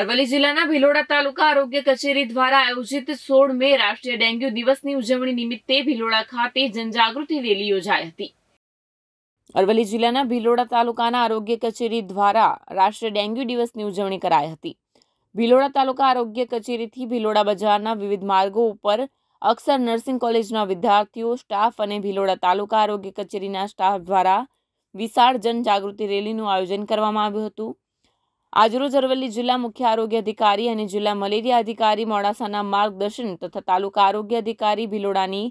અરવલ્લી જિલ્લાના ભિલોડા તાલુકા આરોગ્ય કચેરી દ્વારા આયોજિત સોળ મે રાષ્ટ્રીય ડેન્ગ્યુ દિવસની ઉજવણી નિમિત્તે ભિલોડા ખાતે જનજાગૃતિ રેલી યોજાઈ હતી અરવલ્લી જિલ્લાના ભિલોડા તાલુકાના આરોગ્ય કચેરી દ્વારા રાષ્ટ્રીય ડેન્ગ્યુ દિવસની ઉજવણી કરાઈ હતી ભિલોડા તાલુકા આરોગ્ય કચેરીથી ભિલોડા બજારના વિવિધ માર્ગો ઉપર અક્ષર નર્સિંગ કોલેજના વિદ્યાર્થીઓ સ્ટાફ અને ભિલોડા તાલુકા આરોગ્ય કચેરીના સ્ટાફ દ્વારા વિશાળ જનજાગૃતિ રેલીનું આયોજન કરવામાં આવ્યું હતું આજરોજ અરવલ્લી જિલ્લા મુખ્ય આરોગ્ય અધિકારી અને જિલ્લા મલેરિયા અધિકારી મોડાસાના માર્ગદર્શન તથા તાલુકા આરોગ્ય અધિકારી ભિલોડાની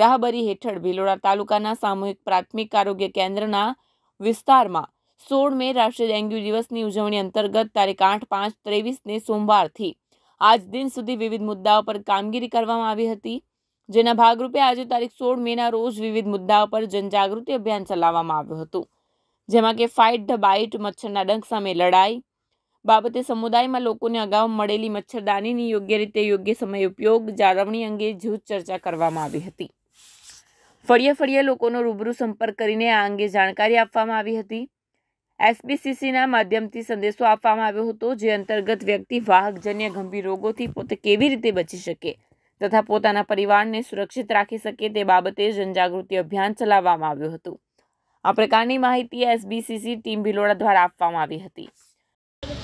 રાહબરી હેઠળ ભિલોડા તાલુકાના સામૂહિક પ્રાથમિક આરોગ્ય કેન્દ્રના વિસ્તારમાં સોળ મે રાષ્ટ્રીય ડેન્ગ્યુ દિવસની ઉજવણી અંતર્ગત તારીખ આઠ પાંચ ત્રેવીસને સોમવારથી આજ દિન સુધી વિવિધ મુદ્દાઓ પર કામગીરી કરવામાં આવી હતી જેના ભાગરૂપે આજે તારીખ સોળ મેના રોજ વિવિધ મુદ્દાઓ પર જનજાગૃતિ અભિયાન ચલાવવામાં આવ્યું હતું જેમાં કે ફાઇટ ધ બાઇટ મચ્છરના ડંખ સામે લડાઈ બાબતે સમુદાયમાં લોકોને અગાઉ મળેલી મચ્છરદાનીની યોગ્ય રીતે યોગ્ય સમય ઉપયોગ જાળવણી અંગે જૂથ ચર્ચા કરવામાં આવી હતી ફળિયા ફળિયા લોકોનો રૂબરૂ સંપર્ક કરીને આ અંગે જાણકારી આપવામાં આવી હતી એસબીસીસીના માધ્યમથી સંદેશો આપવામાં આવ્યો હતો જે અંતર્ગત વ્યક્તિ વાહકજન્ય ગંભીર રોગોથી પોતે કેવી રીતે બચી શકે તથા પોતાના પરિવારને સુરક્ષિત રાખી શકે તે બાબતે જનજાગૃતિ અભિયાન ચલાવવામાં આવ્યું હતું આ પ્રકારની માહિતી એસબીસીસી ટીમ ભિલોડા દ્વારા આપવામાં આવી હતી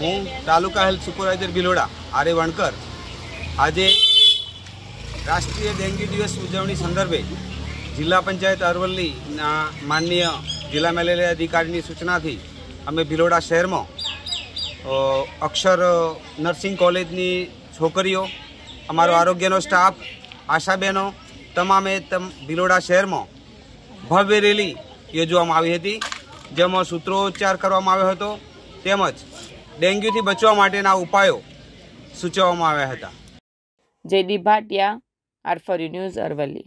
હું તાલુકા હેલ્થ સુપરવાઇઝર ભિલોડા આર્ય વણકર આજે રાષ્ટ્રીય ડેન્ગ્યુ દિવસ ઉજવણી સંદર્ભે જિલ્લા પંચાયત અરવલ્લીના માનનીય જિલ્લા મેલેરિયા અધિકારીની સૂચનાથી અમે ભિલોડા શહેરમાં અક્ષર નર્સિંગ કોલેજની છોકરીઓ અમારો આરોગ્યનો સ્ટાફ આશાબહેનો તમામે તમ ભિલોડા શહેરમાં ભવ્ય રેલી યોજવામાં આવી હતી જેમાં સૂત્રોચ્ચાર કરવામાં આવ્યો હતો તેમજ ડેન્ગ્યુથી બચવા માટેના ઉપાયો સૂચવવામાં આવ્યા હતા JD Bhatia R four news Aravalli